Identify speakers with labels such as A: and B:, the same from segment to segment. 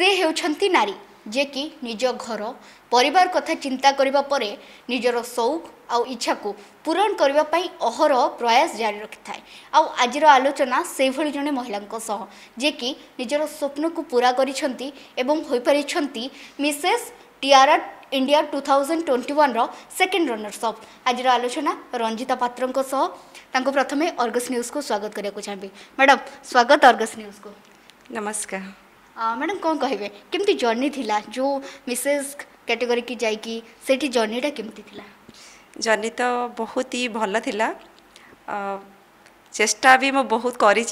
A: ସେ ହେଉଛନ୍ତି ନାରୀ ଯିଏକି ନିଜ ଘର ପରିବାର କଥା ଚିନ୍ତା କରିବା ପରେ ନିଜର ସଉକ ଆଉ ଇଚ୍ଛାକୁ ପୂରଣ କରିବା ପାଇଁ ଅହରହ ପ୍ରୟାସ ଜାରି ରଖିଥାଏ ଆଉ ଆଜିର ଆଲୋଚନା ସେହିଭଳି ଜଣେ ମହିଳାଙ୍କ ସହ ଯିଏକି ନିଜର ସ୍ୱପ୍ନକୁ ପୂରା କରିଛନ୍ତି ଏବଂ ହୋଇପାରିଛନ୍ତି Mrs Tiara India two thousand twenty ୱାନ୍ର ସେକେଣ୍ଡ ରନର୍ସ ଅପ୍ ଆଜିର ଆଲୋଚନା ରଞ୍ଜିତା ପାତ୍ରଙ୍କ ସହ ତାଙ୍କୁ ପ୍ରଥମେ ଅର୍ଗସ୍ ନ୍ୟୁଜ୍କୁ ସ୍ୱାଗତ କରିବାକୁ ଚାହିଁବି ମ୍ୟାଡ଼ାମ୍ ସ୍ୱାଗତ ଅର୍ଗସ୍ ନ୍ୟୁଜ୍କୁ ନମସ୍କାର मैडम कौन कह जर्नी थी जो मिसेस कैटेगरी की जाकि जर्नीटा केमती
B: जर्नी तो बहुत ही भल था चेष्टा भी मो तो बहुत करी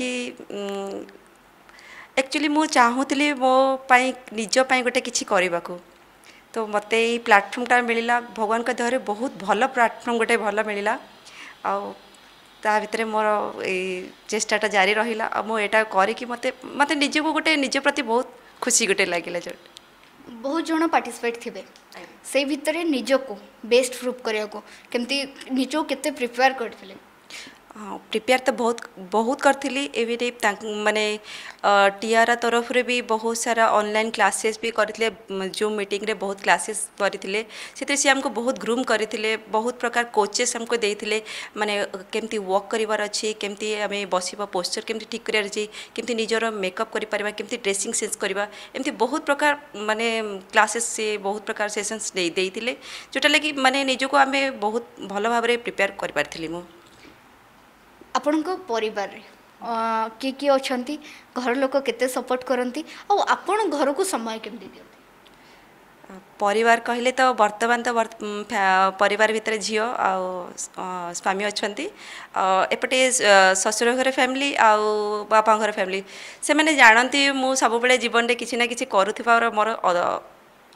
B: एक्चुअली मु चाहूली मोपाई निजपाई गोटे कि तो मत य्लाटफर्मटा मिलला भगवान देहर बहुत भल प्लाटफर्म गोटे भल मिलला आ ତା ଭିତରେ ମୋର ଏଇ ଚେଷ୍ଟାଟା ଜାରି ରହିଲା ଆଉ ମୁଁ ଏଇଟା କରିକି ମୋତେ ମୋତେ ନିଜକୁ ଗୋଟେ ନିଜ ପ୍ରତି ବହୁତ ଖୁସି ଗୋଟେ ଲାଗିଲା ଯୋଉଟା
A: ବହୁତ ଜଣ ପାର୍ଟିସିପେଟ୍ ଥିବେ ସେଇ ଭିତରେ ନିଜକୁ ବେଷ୍ଟ ପ୍ରୁଭ୍ କରିବାକୁ କେମିତି ନିଜକୁ କେତେ ପ୍ରିପେୟାର କରିଥିଲେ हाँ प्रिपेयर तो
B: बहुत बहुत करी एवं मानने टीआरआर तरफ रे भी बहुत सारा ऑनलाइन क्लासेस भी करते जूम मीटिंग रे बहुत क्लासेस करते से आमको बहुत ग्रूम करते बहुत प्रकार कोचेस आमको दे मैंने केमती वॉक करार बस पोस्चर केमी ठीक करमी निजर मेकअप करमी ड्रेसींग सेन्स करवा एमती बहुत प्रकार मानने क्लासेस से बहुत प्रकार सेसन्स जोटा लगे मानने निजक आम बहुत भल भाव प्रिपेयर करी मुझे
A: आपणको परिवार के के अनि घर लोक केते सपोर्ट कति घर को समय के
B: बर्तमान त भित्र झियो आउँ स्वामी अनि एपटे शरीर फ्यमिली आउने जाँति म सबैबे जीवन कि कि मोर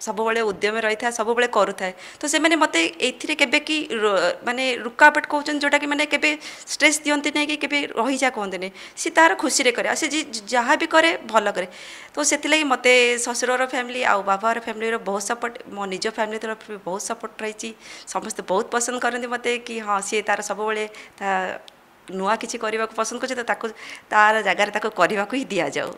B: ସବୁବେଳେ ଉଦ୍ୟମ ରହିଥାଏ ସବୁବେଳେ କରୁଥାଏ ତ ସେମାନେ ମୋତେ ଏଥିରେ କେବେ କି ମାନେ ରୁକାପଟ କହୁଛନ୍ତି ଯେଉଁଟାକି ମାନେ କେବେ ଷ୍ଟ୍ରେସ୍ ଦିଅନ୍ତି ନାହିଁ କି କେବେ ରହିଯା କୁହନ୍ତିନି ସେ ତା'ର ଖୁସିରେ କରେ ଆଉ ସେ ଯାହା ବି କରେ ଭଲ କରେ ତ ସେଥିଲାଗି ମୋତେ ଶ୍ୱଶୁରର ଫ୍ୟାମିଲି ଆଉ ବାବାର ଫ୍ୟାମିଲିର ବହୁତ ସପୋର୍ଟ ମୋ ନିଜ ଫ୍ୟାମିଲି ତରଫରୁ ବହୁତ ସପୋର୍ଟ ରହିଛି ସମସ୍ତେ ବହୁତ ପସନ୍ଦ କରନ୍ତି ମୋତେ କି ହଁ ସିଏ ତା'ର ସବୁବେଳେ ତା ନୂଆ କିଛି କରିବାକୁ ପସନ୍ଦ କରୁଛି ତ ତାକୁ ତା'ର ଜାଗାରେ ତାକୁ କରିବାକୁ ହିଁ ଦିଆଯାଉ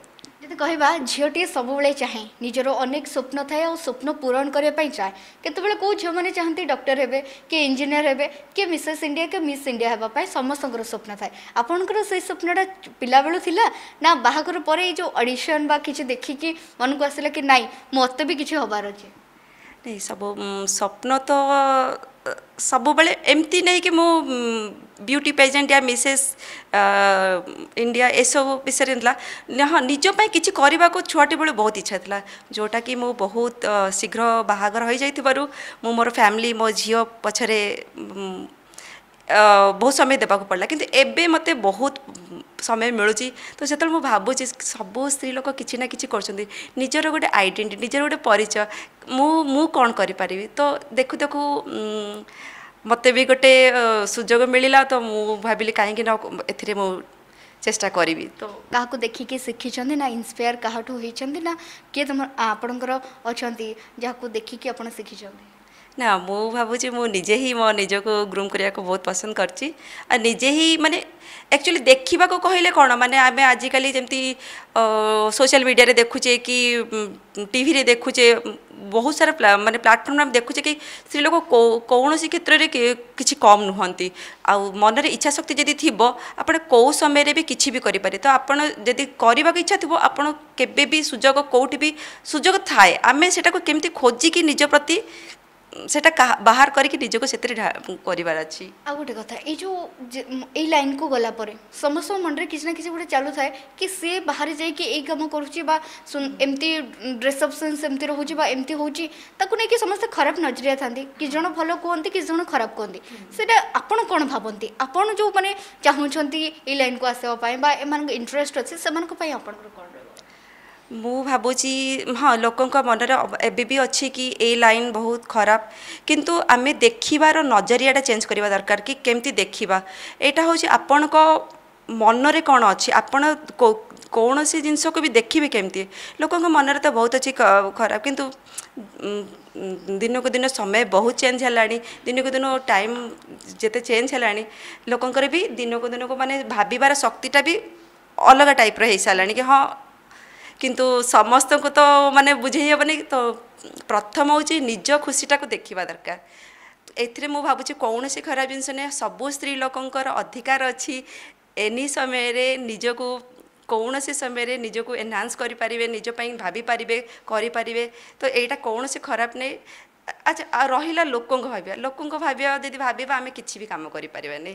A: ଯଦି କହିବା ଝିଅଟିଏ ସବୁବେଳେ ଚାହେଁ ନିଜର ଅନେକ ସ୍ୱପ୍ନ ଥାଏ ଆଉ ସ୍ୱପ୍ନ ପୂରଣ କରିବା ପାଇଁ ଚାହେଁ କେତେବେଳେ କେଉଁ ଝିଅମାନେ ଚାହାନ୍ତି ଡକ୍ଟର ହେବେ କି ଇଞ୍ଜିନିୟର ହେବେ କି ମିସେସ୍ ଇଣ୍ଡିଆ କି ମିସ୍ ଇଣ୍ଡିଆ ହେବା ପାଇଁ ସମସ୍ତଙ୍କର ସ୍ୱପ୍ନ ଥାଏ ଆପଣଙ୍କର ସେଇ ସ୍ୱପ୍ନଟା ପିଲାବେଳୁ ଥିଲା ନା ବାହାଘର ପରେ ଏଇ ଯେଉଁ ଅଡ଼ିସନ୍ ବା କିଛି ଦେଖିକି ମନକୁ ଆସିଲା କି ନାଇଁ ମୋତେ ବି କିଛି ହେବାର ଅଛି
B: ନାଇଁ ସବୁ ସ୍ୱପ୍ନ ତ ସବୁବେଳେ ଏମିତି ନାହିଁ କି ମୁଁ ब्यूटी पेजेंट या मिसेस इंडिया ये सब विषय हाँ निजपाई किसी करने को छुआटी बहुत इच्छा था जोटा कि मो बहुत शीघ्र बाहर हो जाइबार मु मोर फैमिली मो झी पछरे बहुत समय देवा पड़ा कि मत बहुत समय मिलूँ तो से मुझे भावुची सबू स्त्रीलोक किसी ना कि निजर गोटे आइडेट निजर गोटे परिचय मु कौन करी तो देखु देखू मत भी गोटे सुजोग मिलला तो मुझे कहीं ए चेस्टा करी तो
A: क्या देखिकी शिखी ना इन्स्पायर क्या होती ना किए तुम आपण अच्छा जहाँ को देखिकी आप शिखी
B: ନା ମୁଁ ଭାବୁଛି ମୁଁ ନିଜେ ହିଁ ମୋ ନିଜକୁ ଗ୍ରୁମ୍ କରିବାକୁ ବହୁତ ପସନ୍ଦ କରିଛି ଆଉ ନିଜେ ହିଁ ମାନେ ଆକ୍ଚୁଆଲି ଦେଖିବାକୁ କହିଲେ କ'ଣ ମାନେ ଆମେ ଆଜିକାଲି ଯେମିତି ସୋସିଆଲ ମିଡ଼ିଆରେ ଦେଖୁଛେ କି ଟିଭିରେ ଦେଖୁଛେ ବହୁତ ସାରା ମାନେ ପ୍ଲାଟଫର୍ମରେ ଆମେ ଦେଖୁଛେ କି ସ୍ତ୍ରୀ ଲୋକ କୌଣସି କ୍ଷେତ୍ରରେ କିଛି କମ୍ ନୁହନ୍ତି ଆଉ ମନରେ ଇଚ୍ଛା ଶକ୍ତି ଯଦି ଥିବ ଆପଣ କେଉଁ ସମୟରେ ବି କିଛି ବି କରିପାରିବେ ତ ଆପଣ ଯଦି କରିବାକୁ ଇଚ୍ଛା ଥିବ ଆପଣ କେବେ ବି ସୁଯୋଗ କେଉଁଠି ବି ସୁଯୋଗ ଥାଏ ଆମେ ସେଟାକୁ କେମିତି ଖୋଜିକି ନିଜ ପ୍ରତି সেটা বাহার করিকি নিজকে সেতে করিবার আছে
A: আউ গোটে কথা এই যে এই লাইন কু গলা পরে সমস্ত মনরে কিছু না কিছু গোটে চালু থাকে কি সে বাহারে যাই কি এই কাম করুছি বা এমতি ড্রেস অপ সেন্স এমতি রহুছি বা এমতি হউছি তাকু নেকি সমস্ত খারাপ নজরিয়া থাନ୍ତି কিছু জন ভালো কুহନ୍ତି কিছু জন খারাপ কুহନ୍ତି সেটা আপন কোন ভাবନ୍ତି আপন যে মানে চাহুছন্তি এই লাইন কু আসবা পাই বা এমানক ইন্টারেস্ট আছে সেমানক পাই আপনকৰ কোন ମୁଁ ଭାବୁଛି
B: ହଁ ଲୋକଙ୍କ ମନରେ ଏବେ ବି ଅଛି କି ଏଇ ଲାଇନ୍ ବହୁତ ଖରାପ କିନ୍ତୁ ଆମେ ଦେଖିବାର ନଜରିଆଟା ଚେଞ୍ଜ କରିବା ଦରକାର କି କେମିତି ଦେଖିବା ଏଇଟା ହେଉଛି ଆପଣଙ୍କ ମନରେ କ'ଣ ଅଛି ଆପଣ କୌଣସି ଜିନିଷକୁ ବି ଦେଖିବେ କେମିତି ଲୋକଙ୍କ ମନରେ ତ ବହୁତ ଅଛି ଖରାପ କିନ୍ତୁ ଦିନକୁ ଦିନ ସମୟ ବହୁତ ଚେଞ୍ଜ ହେଲାଣି ଦିନକୁ ଦିନ ଟାଇମ୍ ଯେତେ ଚେଞ୍ଜ ହେଲାଣି ଲୋକଙ୍କର ବି ଦିନକୁ ଦିନକୁ ମାନେ ଭାବିବାର ଶକ୍ତିଟା ବି ଅଲଗା ଟାଇପ୍ର ହୋଇସାରିଲାଣି କି ହଁ କିନ୍ତୁ ସମସ୍ତଙ୍କୁ ତ ମାନେ ବୁଝେଇ ହେବନି ତ ପ୍ରଥମ ହେଉଛି ନିଜ ଖୁସିଟାକୁ ଦେଖିବା ଦରକାର ଏଥିରେ ମୁଁ ଭାବୁଛି କୌଣସି ଖରାପ ଜିନିଷ ନୁହେଁ ସବୁ ସ୍ତ୍ରୀ ଲୋକଙ୍କର ଅଧିକାର ଅଛି ଏନି ସମୟରେ ନିଜକୁ କୌଣସି ସମୟରେ ନିଜକୁ ଏନ୍ହାନ୍ସ କରିପାରିବେ ନିଜ ପାଇଁ ଭାବିପାରିବେ କରିପାରିବେ ତ ଏଇଟା କୌଣସି ଖରାପ ନାହିଁ ଆଚ୍ଛା ରହିଲା ଲୋକଙ୍କ ଭାବିବା ଲୋକଙ୍କ ଭାବିବା ଯଦି ଭାବିବା ଆମେ କିଛି ବି କାମ କରିପାରିବାନି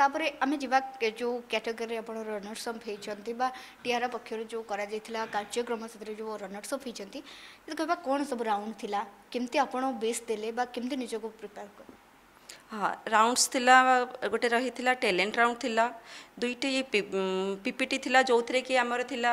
A: ତାପରେ ଆମେ ଯିବା ଯେଉଁ କ୍ୟାଟେଗୋରୀରେ ଆପଣ ରନର୍ସ ଅପ୍ ହେଇଛନ୍ତି ବା ଟିଆର ପକ୍ଷରୁ ଯେଉଁ କରାଯାଇଥିଲା କାର୍ଯ୍ୟକ୍ରମ ସେଥିରେ ଯେଉଁ ରନର୍ସ ଅପ୍ ହେଇଛନ୍ତି ଯଦି କହିବା କ'ଣ ସବୁ ରାଉଣ୍ଡ ଥିଲା କେମିତି ଆପଣ ବେସ୍ ଦେଲେ ବା କେମିତି ନିଜକୁ ପ୍ରିପେୟାର କଲେ
B: ହଁ ରାଉଣ୍ଡସ୍ ଥିଲା ଗୋଟେ ରହିଥିଲା ଟ୍ୟାଲେଣ୍ଟ ରାଉଣ୍ଡ ଥିଲା ଦୁଇଟି ପିପିଟି ଥିଲା ଯେଉଁଥିରେ କି ଆମର ଥିଲା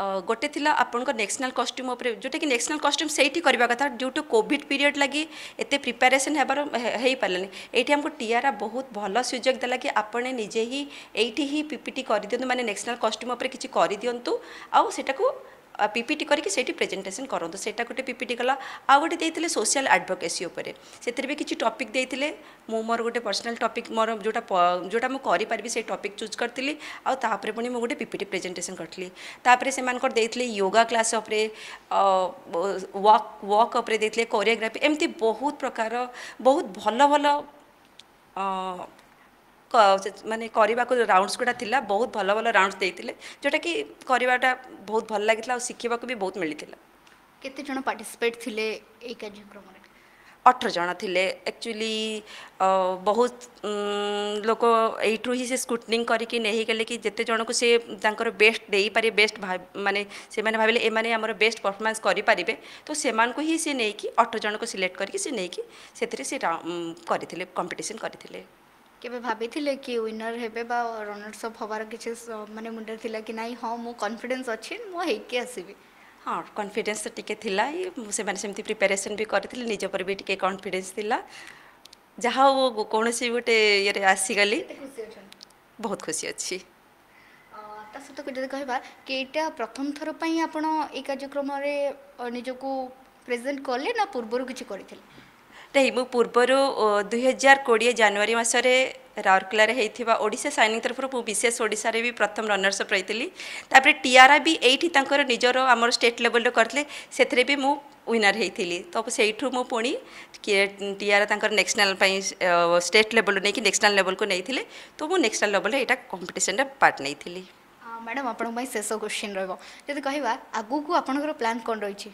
B: गोटे थी आपणको नेशनल कस्ट्यूम उपरे जोटा कि नेशनल कस्ट्यूम से करबा कथा ड्यू टू कोविड पीरियड लागि एत प्रिपरेशन हेबार हेई पालनी एठी हमको बहुत भल सुयोग देला कि आपने निजे ही एठी ही पीपीटी कर दियंतु मैंने नेशनल कस्ट्यूम उपरे किछि कर दियंतु आ পিপিটি করি সেইটি প্রেজেন্টেসন করতো সেটা গোটে পিপিটি গলা আউ গোটে দিয়ে সোশিয়াল আডভোকেসি উপরে সেতরে বি কিছু টপিক দিয়ে মু মোর গোটে পর্সনাল টপিক মোর যেটা যেটা মু করিপারি সেই টপিক চুজ করি আপরে পুঁ মু গোটে পিপিটি প্রেজেন্টেসন করি তাপরে সে দিয়ে যোগা ক্লাস উপরে ওয়াক ওয়াক উপরে দিয়ে কোরিওগ্রাফি এমতি বহুত প্রকার বহুত ভাল ভাল मानते राउंडस गुड़ा थी बहुत भल भल राउंडस जोटा कि बहुत भल लगी शिखा को भी बहुत मिले
A: मिली पार्टिसिपेट थे कार्यक्रम
B: अठर जन थे एक्चुअली बहुत लोक यू ही से स्क्रुटनिंग करके जन को सीता बेस्ट दे पारे बेस्ट मानने भाविले एम बेस्ट परफर्मांस करें तो से ही सी नहीं अठर जन को सिलेक्ट करके कम्पिटन करें
A: কেবে ভাবিଥିଲେ কি ୱିନର୍ ହେବେ ବା ରନର୍ସ ଅପ୍ ହେବାର କିଛି ମାନେ ମୁଣ୍ଡରେ ଥିଲା କି ନାଇଁ ହଁ ମୁଁ କନଫିଡେନ୍ସ ଅଛି ମୁଁ ହେଇକି ଆସିବି
B: ହଁ କନଫିଡେନ୍ସ ଟିକେ ଥିଲା ସେମାନେ ସେମିତି ପ୍ରିପାରେସନ୍ ବି କରିଥିଲେ ନିଜ ଉପରେ ବି ଟିକେ କନଫିଡେନ୍ସ ଥିଲା ଯାହା ହଉ କୌଣସି ଗୋଟେ ଇଏରେ ଆସିଗଲି ବହୁତ ଖୁସି ଅଛି
A: ତା ସହିତ ଯଦି କହିବା କି ଏଇଟା ପ୍ରଥମ ଥର ପାଇଁ ଆପଣ ଏଇ କାର୍ଯ୍ୟକ୍ରମରେ ନିଜକୁ ପ୍ରେଜେଣ୍ଟ କଲେ ନା ପୂର୍ବରୁ କିଛି କରିଥିଲେ
B: ରେ ମୁଁ ପୂର୍ବରୁ ଦୁଇହଜାର କୋଡ଼ିଏ ଜାନୁଆରୀ ମାସରେ ରାଉରକେଲାରେ ହେଇଥିବା ଓଡ଼ିଶା ସାଇନିଂ ତରଫରୁ ମୁଁ ବିଶେଷ ଓଡ଼ିଶାରେ ବି ପ୍ରଥମ ରନର୍ସଅପ୍ ରହିଥିଲି ତାପରେ ଟିଆରା ବି ଏଇଠି ତାଙ୍କର ନିଜର ଆମର ଷ୍ଟେଟ୍ ଲେବଲ୍ରେ କରିଥିଲେ ସେଥିରେ ବି ମୁଁ ୱିନର୍ ହେଇଥିଲି ତ ସେଇଠୁ ମୁଁ ପୁଣି ଟିଆରା ତାଙ୍କର ନ୍ୟାସନାଲ୍ ପାଇଁ ଷ୍ଟେଟ୍ ଲେବଲ୍ରୁ ନେଇକି ନ୍ୟାସନାଲ୍ ଲେବଲ୍କୁ ନେଇଥିଲେ ତ ମୁଁ ନ୍ୟାସନାଲ୍ ଲେବଲ୍ରେ ଏଇଟା କମ୍ପିଟିସନ୍ରେ ପାର୍ଟ ନେଇଥିଲି
A: ମ୍ୟାଡ଼ାମ୍ ଆପଣଙ୍କ ପାଇଁ ଶେଷ କୋଶ୍ଚିନ୍ ରହିବ ଯଦି କହିବା ଆଗକୁ ଆପଣଙ୍କର ପ୍ଲାନ୍ କ'ଣ ରହିଛି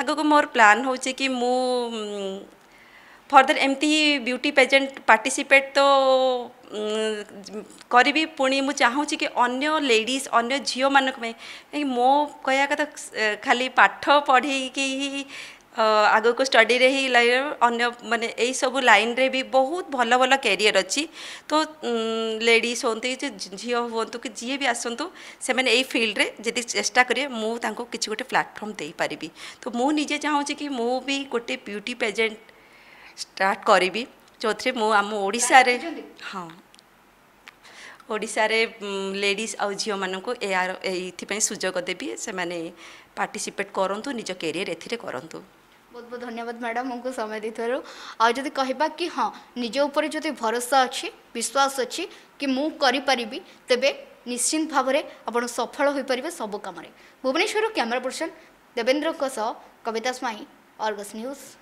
B: आग को मोर प्लान हो कि मु फर्दर एमती ब्यूटी पेजेंट पार्टिसिपेट तो करी पुणी मुझे चाहूँ कि अन्य लेडीज अन्य झील मान मो कह कथा खाली पाठ पढ़ी ଆଗକୁ ଷ୍ଟଡ଼ିରେ ହିଁ ଅନ୍ୟ ମାନେ ଏଇସବୁ ଲାଇନ୍ରେ ବି ବହୁତ ଭଲ ଭଲ କ୍ୟାରିୟର୍ ଅଛି ତ ଲେଡ଼ିଜ୍ ହୁଅନ୍ତୁ କି ଝିଅ ହୁଅନ୍ତୁ କି ଯିଏ ବି ଆସନ୍ତୁ ସେମାନେ ଏଇ ଫିଲ୍ଡରେ ଯଦି ଚେଷ୍ଟା କରିବେ ମୁଁ ତାଙ୍କୁ କିଛି ଗୋଟେ ପ୍ଲାଟଫର୍ମ ଦେଇପାରିବି ତ ମୁଁ ନିଜେ ଚାହୁଁଛି କି ମୁଁ ବି ଗୋଟେ ବ୍ୟୁଟି ପେଜେଣ୍ଟ ଷ୍ଟାର୍ଟ କରିବି ଯେଉଁଥିରେ ମୁଁ ଆମ ଓଡ଼ିଶାରେ ହଁ ଓଡ଼ିଶାରେ ଲେଡ଼ିଜ୍ ଆଉ ଝିଅମାନଙ୍କୁ ଏହାର ଏଇଥିପାଇଁ ସୁଯୋଗ ଦେବି ସେମାନେ ପାର୍ଟିସିପେଟ୍ କରନ୍ତୁ ନିଜ କ୍ୟାରିୟର୍ ଏଥିରେ କରନ୍ତୁ
A: ବହୁତ ବହୁତ ଧନ୍ୟବାଦ ମ୍ୟାଡ଼ାମ୍ ଆମକୁ ସମୟ ଦେଇଥିବାରୁ ଆଉ ଯଦି କହିବା କି ହଁ ନିଜ ଉପରେ ଯଦି ଭରସା ଅଛି ବିଶ୍ୱାସ ଅଛି କି ମୁଁ କରିପାରିବି ତେବେ ନିଶ୍ଚିନ୍ତ ଭାବରେ ଆପଣ ସଫଳ ହୋଇପାରିବେ ସବୁ କାମରେ ଭୁବନେଶ୍ୱରରୁ କ୍ୟାମେରା ପର୍ସନ୍ ଦେବେନ୍ଦ୍ରଙ୍କ ସହ କବିତା ସ୍ୱାଇଁ ଅର୍ଗସ୍ ନ୍ୟୁଜ୍